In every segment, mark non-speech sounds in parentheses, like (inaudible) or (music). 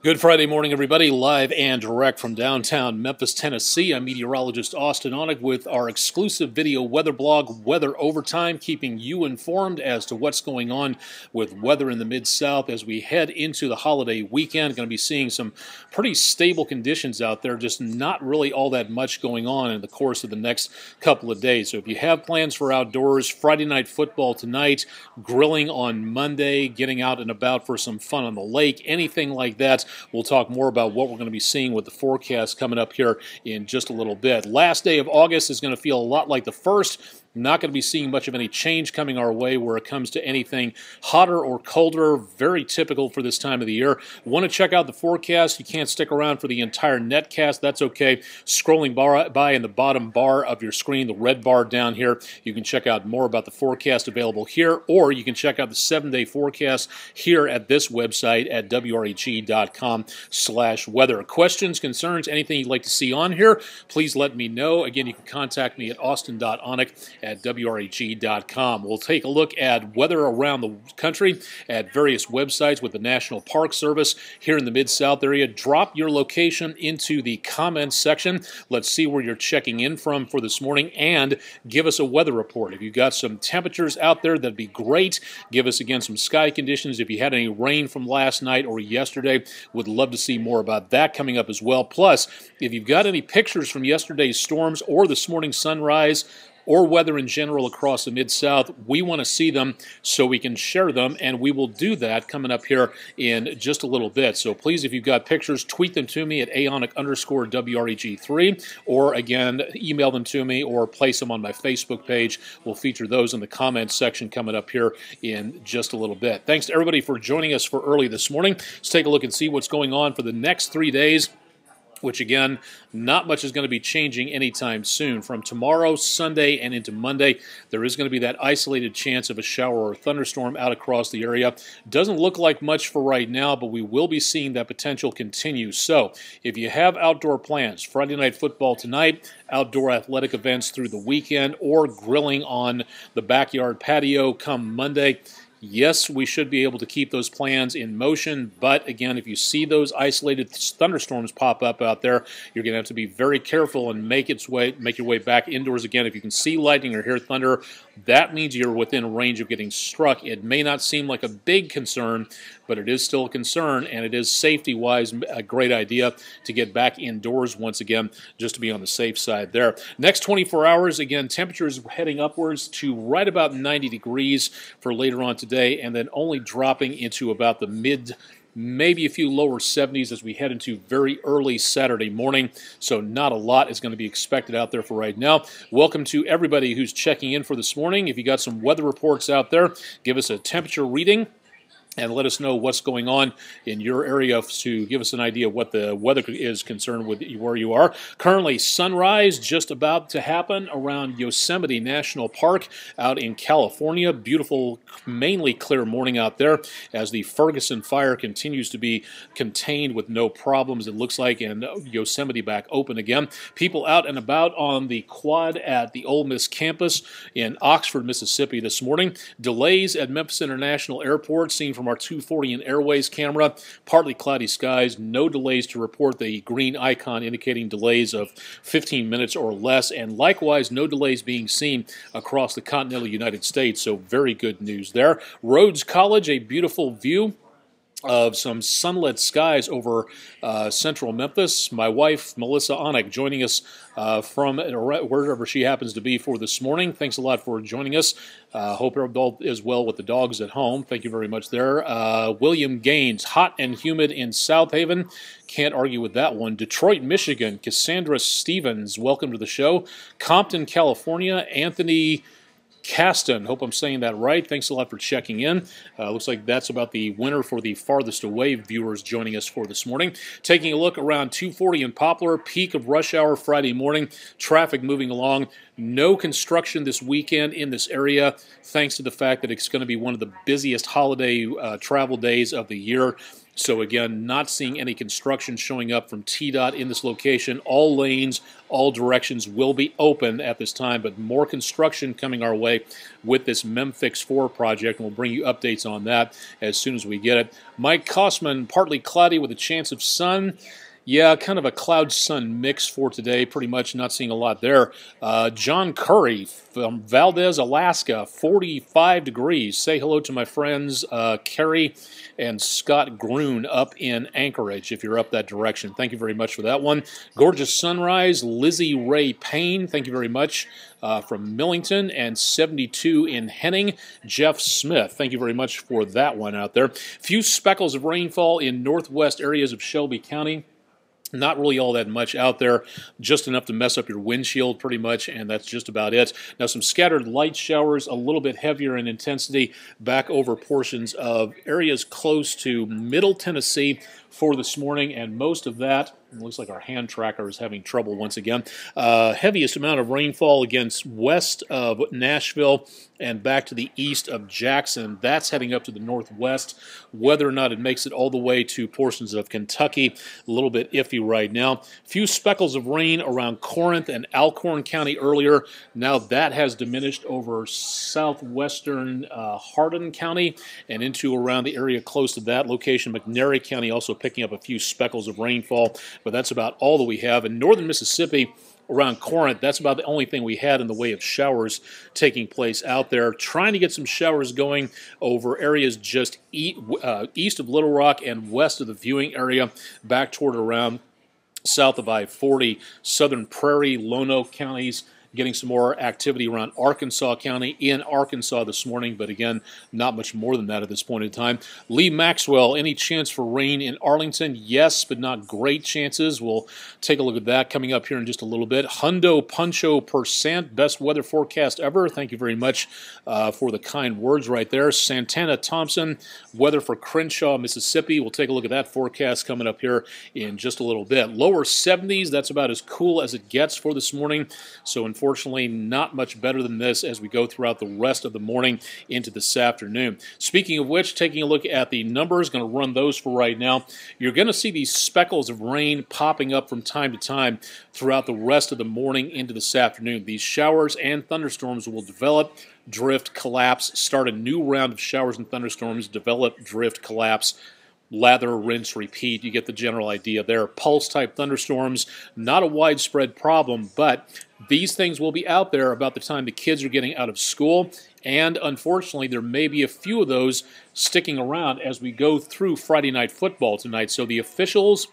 Good Friday morning, everybody, live and direct from downtown Memphis, Tennessee. I'm meteorologist Austin Onick with our exclusive video weather blog, Weather Overtime, keeping you informed as to what's going on with weather in the Mid South as we head into the holiday weekend. Going to be seeing some pretty stable conditions out there, just not really all that much going on in the course of the next couple of days. So if you have plans for outdoors, Friday night football tonight, grilling on Monday, getting out and about for some fun on the lake, anything like that We'll talk more about what we're going to be seeing with the forecast coming up here in just a little bit. Last day of August is going to feel a lot like the first not going to be seeing much of any change coming our way where it comes to anything hotter or colder. Very typical for this time of the year. Want to check out the forecast? You can't stick around for the entire netcast. That's okay. Scrolling bar, by in the bottom bar of your screen, the red bar down here, you can check out more about the forecast available here, or you can check out the seven-day forecast here at this website at wreg.com slash weather. Questions, concerns, anything you'd like to see on here, please let me know. Again, you can contact me at austin.onic at WREG.com. We'll take a look at weather around the country at various websites with the National Park Service here in the Mid South area. Drop your location into the comments section. Let's see where you're checking in from for this morning and give us a weather report. If you've got some temperatures out there, that'd be great. Give us again some sky conditions. If you had any rain from last night or yesterday, would love to see more about that coming up as well. Plus, if you've got any pictures from yesterday's storms or this morning's sunrise, or whether in general across the Mid South, we want to see them so we can share them, and we will do that coming up here in just a little bit. So please, if you've got pictures, tweet them to me at aonic underscore WREG3, or again, email them to me or place them on my Facebook page. We'll feature those in the comments section coming up here in just a little bit. Thanks to everybody for joining us for early this morning. Let's take a look and see what's going on for the next three days which again, not much is going to be changing anytime soon. From tomorrow, Sunday, and into Monday, there is going to be that isolated chance of a shower or thunderstorm out across the area. Doesn't look like much for right now, but we will be seeing that potential continue. So if you have outdoor plans, Friday night football tonight, outdoor athletic events through the weekend, or grilling on the backyard patio come Monday, Yes, we should be able to keep those plans in motion, but again, if you see those isolated thunderstorms pop up out there, you're going to have to be very careful and make its way, make your way back indoors again. If you can see lightning or hear thunder, that means you're within range of getting struck. It may not seem like a big concern, but it is still a concern, and it is safety wise a great idea to get back indoors once again just to be on the safe side there. Next 24 hours, again, temperatures heading upwards to right about 90 degrees for later on today, and then only dropping into about the mid maybe a few lower 70s as we head into very early Saturday morning. So, not a lot is going to be expected out there for right now. Welcome to everybody who's checking in for this morning. If you got some weather reports out there, give us a temperature reading and let us know what's going on in your area to give us an idea of what the weather is concerned with where you are. Currently, sunrise just about to happen around Yosemite National Park out in California. Beautiful, mainly clear morning out there as the Ferguson fire continues to be contained with no problems, it looks like, and Yosemite back open again. People out and about on the quad at the Ole Miss campus in Oxford, Mississippi this morning. Delays at Memphis International Airport seen from our 240 and Airways camera. Partly cloudy skies, no delays to report. The green icon indicating delays of 15 minutes or less, and likewise, no delays being seen across the continental United States. So, very good news there. Rhodes College, a beautiful view of some sunlit skies over uh, central Memphis. My wife, Melissa Onick, joining us uh, from wherever she happens to be for this morning. Thanks a lot for joining us. Uh, hope all is well with the dogs at home. Thank you very much there. Uh, William Gaines, hot and humid in South Haven. Can't argue with that one. Detroit, Michigan, Cassandra Stevens, welcome to the show. Compton, California, Anthony Kasten. Hope I'm saying that right. Thanks a lot for checking in. Uh, looks like that's about the winner for the farthest away viewers joining us for this morning. Taking a look around 240 in Poplar, peak of rush hour Friday morning. Traffic moving along. No construction this weekend in this area, thanks to the fact that it's going to be one of the busiest holiday uh, travel days of the year. So again, not seeing any construction showing up from TDOT in this location. All lanes, all directions will be open at this time, but more construction coming our way with this MemFix 4 project, and we'll bring you updates on that as soon as we get it. Mike Kosman, partly cloudy with a chance of sun. Yeah, kind of a cloud sun mix for today. Pretty much not seeing a lot there. Uh, John Curry from Valdez, Alaska, 45 degrees. Say hello to my friends uh, Kerry and Scott Groon up in Anchorage if you're up that direction. Thank you very much for that one. Gorgeous sunrise, Lizzie Ray Payne. Thank you very much. Uh, from Millington and 72 in Henning. Jeff Smith, thank you very much for that one out there. Few speckles of rainfall in northwest areas of Shelby County. Not really all that much out there, just enough to mess up your windshield pretty much, and that's just about it. Now, some scattered light showers, a little bit heavier in intensity, back over portions of areas close to Middle Tennessee for this morning, and most of that looks like our hand tracker is having trouble once again. Uh, heaviest amount of rainfall against west of Nashville and back to the east of Jackson. That's heading up to the northwest. Whether or not it makes it all the way to portions of Kentucky, a little bit iffy right now. Few speckles of rain around Corinth and Alcorn County earlier. Now that has diminished over southwestern uh, Hardin County and into around the area close to that location. McNairy County also picking up a few speckles of rainfall, but that's about all that we have. In northern Mississippi, around Corinth, that's about the only thing we had in the way of showers taking place out there. Trying to get some showers going over areas just uh, east of Little Rock and west of the viewing area, back toward around south of I 40, southern Prairie, Lono counties getting some more activity around Arkansas County in Arkansas this morning, but again, not much more than that at this point in time. Lee Maxwell, any chance for rain in Arlington? Yes, but not great chances. We'll take a look at that coming up here in just a little bit. Hundo Puncho Percent, best weather forecast ever. Thank you very much uh, for the kind words right there. Santana Thompson, weather for Crenshaw, Mississippi. We'll take a look at that forecast coming up here in just a little bit. Lower 70s, that's about as cool as it gets for this morning. So, in unfortunately not much better than this as we go throughout the rest of the morning into this afternoon. Speaking of which, taking a look at the numbers, going to run those for right now. You're going to see these speckles of rain popping up from time to time throughout the rest of the morning into this afternoon. These showers and thunderstorms will develop drift, collapse, start a new round of showers and thunderstorms, develop, drift, collapse, lather, rinse, repeat. You get the general idea there. Pulse type thunderstorms, not a widespread problem, but these things will be out there about the time the kids are getting out of school. And unfortunately, there may be a few of those sticking around as we go through Friday night football tonight. So the officials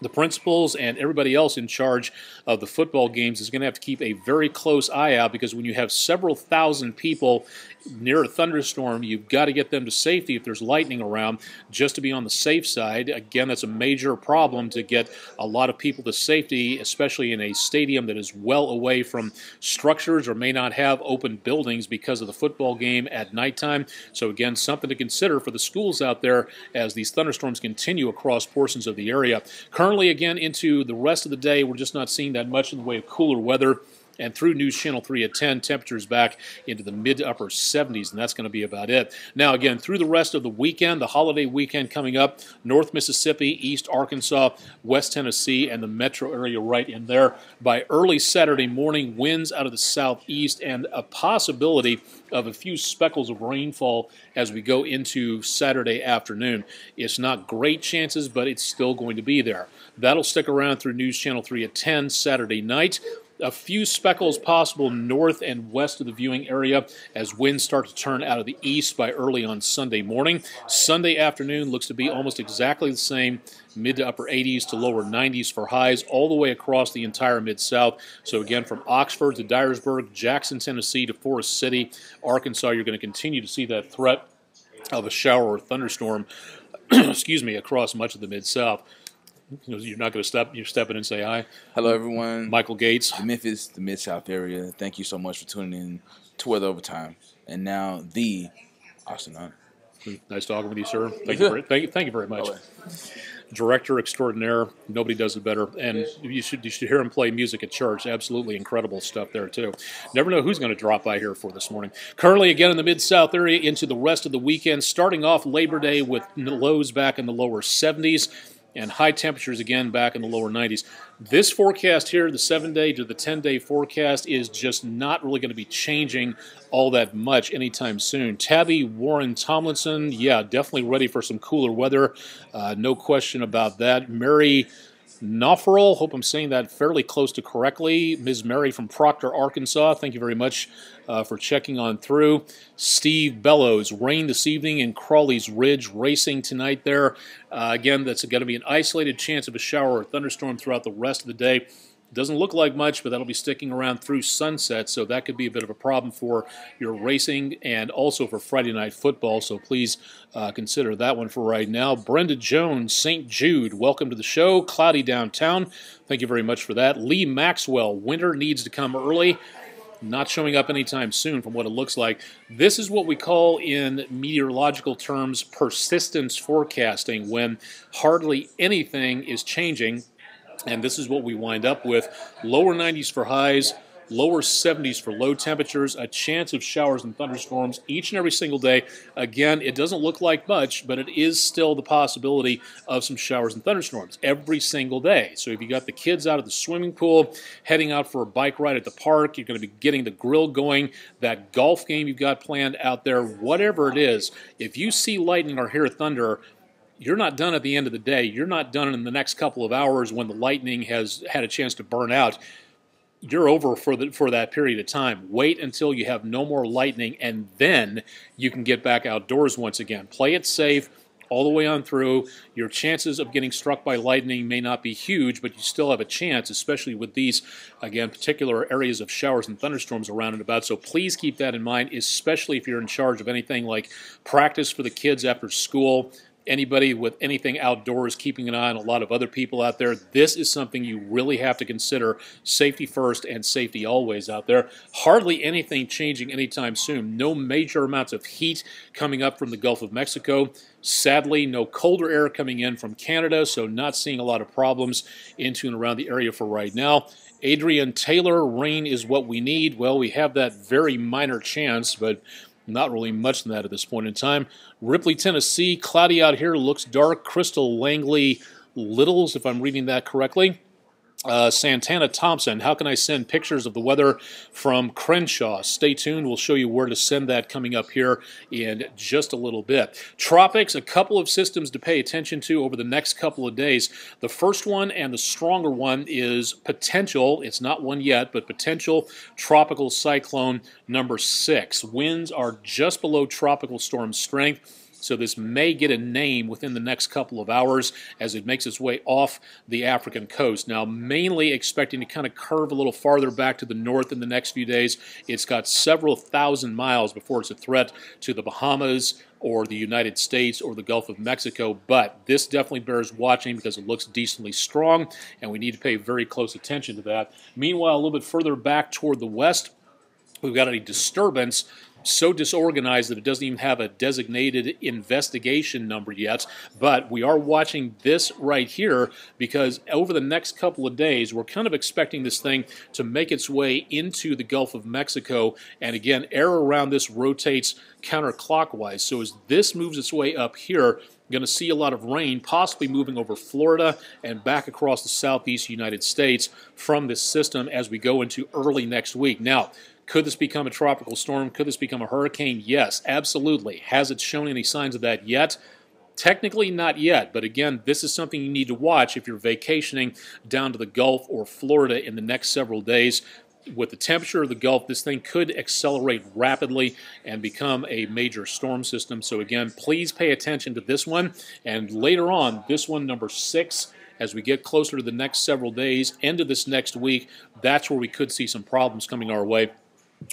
the principals and everybody else in charge of the football games is going to have to keep a very close eye out because when you have several thousand people near a thunderstorm, you've got to get them to safety if there's lightning around just to be on the safe side. Again, that's a major problem to get a lot of people to safety, especially in a stadium that is well away from structures or may not have open buildings because of the football game at nighttime. So, again, something to consider for the schools out there as these thunderstorms continue across portions of the area. Currently, again, into the rest of the day, we're just not seeing that much in the way of cooler weather and through News Channel 3 at 10. Temperatures back into the mid to upper 70s, and that's going to be about it. Now, again, through the rest of the weekend, the holiday weekend coming up, North Mississippi, East Arkansas, West Tennessee, and the metro area right in there. By early Saturday morning, winds out of the southeast and a possibility of a few speckles of rainfall as we go into Saturday afternoon. It's not great chances, but it's still going to be there. That'll stick around through News Channel 3 at 10 Saturday night a few speckles possible north and west of the viewing area as winds start to turn out of the east by early on Sunday morning. Sunday afternoon looks to be almost exactly the same mid to upper 80s to lower 90s for highs all the way across the entire mid-south. So again, from Oxford to Dyersburg, Jackson, Tennessee to Forest City, Arkansas, you're going to continue to see that threat of a shower or thunderstorm (clears throat) excuse me, across much of the Mid-South you know, you're not going to step. You step in and say hi. Hello, everyone. Michael Gates, the Memphis, the Mid South area. Thank you so much for tuning in to Weather Overtime, and now the Austin Hunt. Nice talking with you, sir. Thank you. thank, you thank you very much. Director extraordinaire. Nobody does it better. And you should you should hear him play music at church. Absolutely incredible stuff there too. Never know who's going to drop by here for this morning. Currently again in the mid south area into the rest of the weekend. Starting off Labor Day with lows back in the lower 70s and high temperatures again back in the lower 90s. This forecast here, the seven day to the 10 day forecast, is just not really going to be changing all that much anytime soon. Tabby Warren Tomlinson, yeah, definitely ready for some cooler weather. Uh, no question about that. Mary Knopferl. Hope I'm saying that fairly close to correctly. Ms. Mary from Proctor, Arkansas. Thank you very much uh, for checking on through. Steve Bellows. Rain this evening in Crawley's Ridge. Racing tonight there. Uh, again, that's going to be an isolated chance of a shower or thunderstorm throughout the rest of the day. Doesn't look like much, but that'll be sticking around through sunset, so that could be a bit of a problem for your racing and also for Friday night football, so please uh, consider that one for right now. Brenda Jones, St. Jude, welcome to the show. Cloudy downtown, thank you very much for that. Lee Maxwell, winter needs to come early not showing up anytime soon from what it looks like. This is what we call in meteorological terms persistence forecasting when hardly anything is changing and this is what we wind up with lower 90s for highs, lower 70s for low temperatures, a chance of showers and thunderstorms each and every single day. Again, it doesn't look like much, but it is still the possibility of some showers and thunderstorms every single day. So if you got the kids out of the swimming pool, heading out for a bike ride at the park, you're going to be getting the grill going, that golf game you've got planned out there, whatever it is, if you see lightning or hear thunder, you're not done at the end of the day. You're not done in the next couple of hours when the lightning has had a chance to burn out. You're over for the, for that period of time. Wait until you have no more lightning, and then you can get back outdoors once again. Play it safe all the way on through. Your chances of getting struck by lightning may not be huge, but you still have a chance, especially with these, again, particular areas of showers and thunderstorms around and about. So please keep that in mind, especially if you're in charge of anything like practice for the kids after school anybody with anything outdoors keeping an eye on a lot of other people out there, this is something you really have to consider safety first and safety always out there. Hardly anything changing anytime soon. No major amounts of heat coming up from the Gulf of Mexico. Sadly, no colder air coming in from Canada, so not seeing a lot of problems into and around the area for right now. Adrian Taylor, rain is what we need. Well, we have that very minor chance, but not really much in that at this point in time. Ripley, Tennessee, cloudy out here, looks dark. Crystal Langley Littles, if I'm reading that correctly. Uh, Santana Thompson, how can I send pictures of the weather from Crenshaw? Stay tuned. We'll show you where to send that coming up here in just a little bit. Tropics, a couple of systems to pay attention to over the next couple of days. The first one and the stronger one is potential, it's not one yet, but potential tropical cyclone number six. Winds are just below tropical storm strength so this may get a name within the next couple of hours as it makes its way off the African coast. Now, mainly expecting to kind of curve a little farther back to the north in the next few days. It's got several thousand miles before it's a threat to the Bahamas, or the United States or the Gulf of Mexico, but this definitely bears watching because it looks decently strong, and we need to pay very close attention to that. Meanwhile, a little bit further back toward the west, we've got a disturbance so disorganized that it doesn't even have a designated investigation number yet. But we are watching this right here because over the next couple of days, we're kind of expecting this thing to make its way into the Gulf of Mexico. And again, air around this rotates counterclockwise. So as this moves its way up here, going to see a lot of rain, possibly moving over Florida and back across the southeast United States from this system as we go into early next week. Now, could this become a tropical storm? Could this become a hurricane? Yes, absolutely. Has it shown any signs of that yet? Technically, not yet, but again, this is something you need to watch if you're vacationing down to the Gulf or Florida in the next several days. With the temperature of the Gulf, this thing could accelerate rapidly and become a major storm system. So, again, please pay attention to this one. And later on, this one, number six, as we get closer to the next several days, end of this next week, that's where we could see some problems coming our way.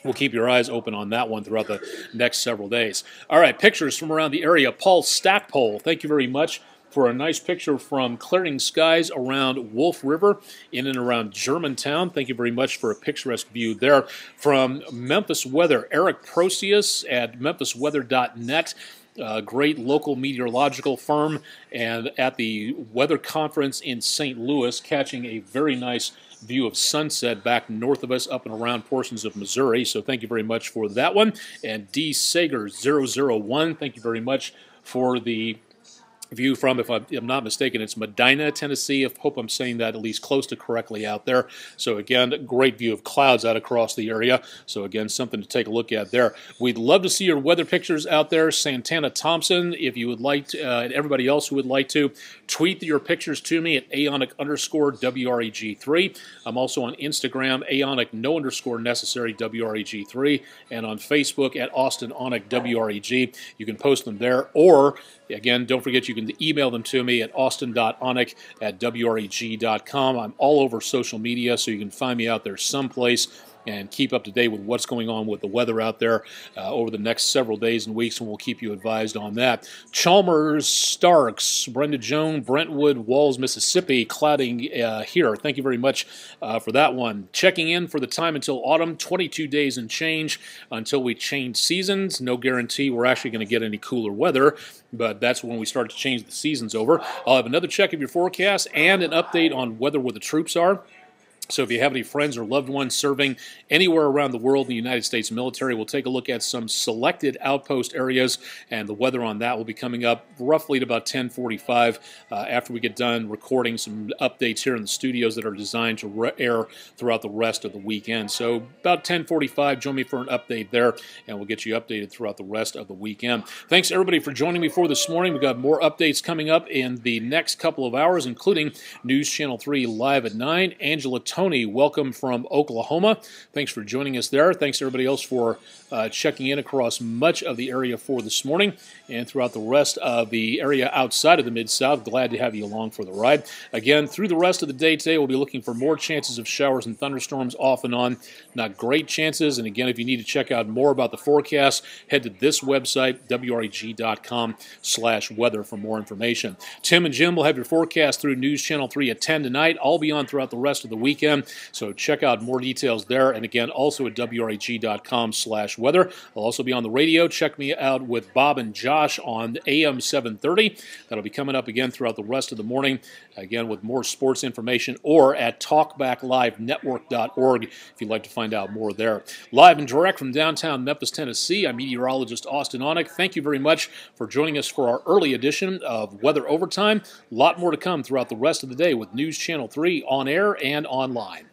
We'll keep your eyes open on that one throughout the next several days. All right, pictures from around the area. Paul Stackpole, thank you very much for a nice picture from clearing skies around Wolf River in and around Germantown. Thank you very much for a picturesque view there. From Memphis Weather, Eric Procius at memphisweather.net. Uh, great local meteorological firm, and at the weather conference in St. Louis, catching a very nice view of sunset back north of us up and around portions of Missouri. So thank you very much for that one. And D. Sager 001, thank you very much for the view from, if I'm not mistaken, it's Medina, Tennessee. I hope I'm saying that at least close to correctly out there. So, again, great view of clouds out across the area. So, again, something to take a look at there. We'd love to see your weather pictures out there. Santana Thompson, if you would like to, uh, and everybody else who would like to, tweet your pictures to me at aonic underscore WREG3. I'm also on Instagram, aonic no underscore necessary WREG3, and on Facebook at Austin Onic WREG. You can post them there. Or, again, don't forget you can email them to me at austin.onic at wreg.com. I'm all over social media, so you can find me out there someplace and keep up to date with what's going on with the weather out there uh, over the next several days and weeks, and we'll keep you advised on that. Chalmers, Starks, Brenda Joan, Brentwood, Walls, Mississippi, clouding uh, here. Thank you very much uh, for that one. Checking in for the time until autumn, 22 days and change until we change seasons. No guarantee we're actually going to get any cooler weather, but that's when we start to change the seasons over. I'll have another check of your forecast and an update on weather where the troops are. So if you have any friends or loved ones serving anywhere around the world in the United States military, we'll take a look at some selected outpost areas, and the weather on that will be coming up roughly at about 1045 uh, after we get done recording some updates here in the studios that are designed to re- air throughout the rest of the weekend. So about 1045, join me for an update there, and we'll get you updated throughout the rest of the weekend. Thanks, everybody, for joining me for this morning. We've got more updates coming up in the next couple of hours, including News Channel 3 Live at 9, Angela Tony, welcome from Oklahoma. Thanks for joining us there. Thanks everybody else for uh, checking in across much of the area for this morning and throughout the rest of the area outside of the Mid South. Glad to have you along for the ride. Again, through the rest of the day today, we'll be looking for more chances of showers and thunderstorms off and on. Not great chances. And again, if you need to check out more about the forecast, head to this website, wreg.com slash weather for more information. Tim and Jim will have your forecast through News Channel 3 at 10 tonight. I'll be on throughout the rest of the weekend weekend. So check out more details there. And again, also at wrag.com slash weather. I'll also be on the radio. Check me out with Bob and Josh on AM 730. That'll be coming up again throughout the rest of the morning, again with more sports information or at talkbacklivenetwork.org if you'd like to find out more there. Live and direct from downtown Memphis, Tennessee, I'm meteorologist Austin Onick. Thank you very much for joining us for our early edition of Weather Overtime. A lot more to come throughout the rest of the day with News Channel 3 on air and online line.